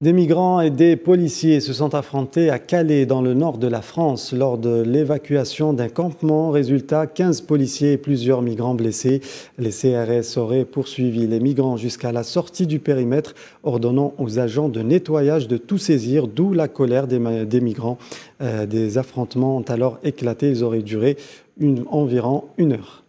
Des migrants et des policiers se sont affrontés à Calais, dans le nord de la France, lors de l'évacuation d'un campement. Résultat, 15 policiers et plusieurs migrants blessés. Les CRS auraient poursuivi les migrants jusqu'à la sortie du périmètre, ordonnant aux agents de nettoyage de tout saisir, d'où la colère des, migrants. Euh, des affrontements ont alors éclaté, ils auraient duré environ une heure.